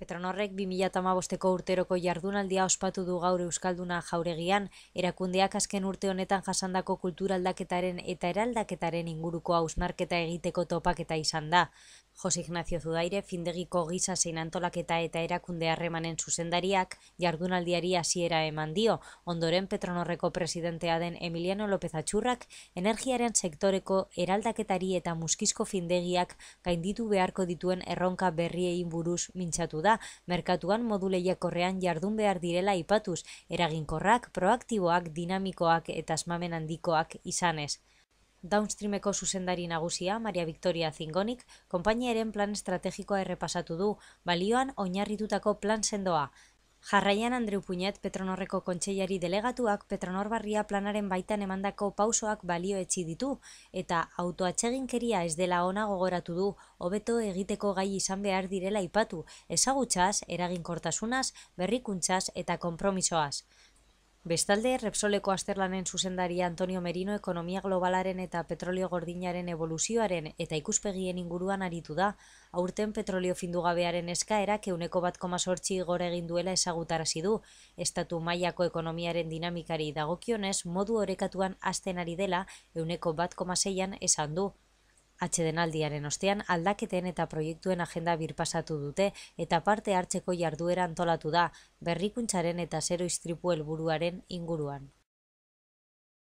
Petronorrek 2008ko urteroko jardunaldia ospatu du gaur Euskalduna jauregian, erakundeak azken urte honetan jasandako kulturaldaketaren eta eraldaketaren inguruko hausmarketa egiteko topaketa izan da. Jose Ignacio Zudaire, findegiko gisa zein antolaketa eta erakunde harremanen zuzendariak, jardunaldiari hasiera eman dio, ondoren Petronorreko presidentea den Emiliano López Atxurrak, energiaren sektoreko eraldaketari eta muskizko findegiak gainditu beharko dituen erronka berriei buruz mintxatu da, merkatuan moduleia korrean jardun behar direla ipatuz, eraginkorrak, proaktiboak, dinamikoak eta asmamen handikoak izanez. Downstreameko zuzendari nagusia, Maria Victoria Zingonik, konpainiaren plan estrategikoa errepasatu du, balioan oinarritutako plan sendoa. Jarraian Andreu Puñet, Petronorreko kontseilari delegatuak Petronor Barria planaren baitan emandako pausoak balio etxi ditu, eta keria ez dela ona gogoratu du, hobeto egiteko gai izan behar direla ipatu, ezagutxaz, eraginkortasunaz, berrikuntzaz eta kompromisoaz. Bestalde, Repsoleko Asterlanen zuzendaria Antonio Merino ekonomia globalaren eta petrolio gordinaren evoluzioaren eta ikuspegien inguruan aritu da, aurten petrolio findugabearen eskaera keuneko bat komasortzi gore egin duela ezagutarazi du, estatu mailako ekonomiaren dinamikari dagokionez modu orekatuan azten ari dela euneko bat komaseian esan du. Atxedenaldiaren ostean aldaketen eta proiektuen agenda birpasatu dute eta parte hartzeko jarduera antolatu da berrikuntzaren eta zero istripu helburuaren inguruan.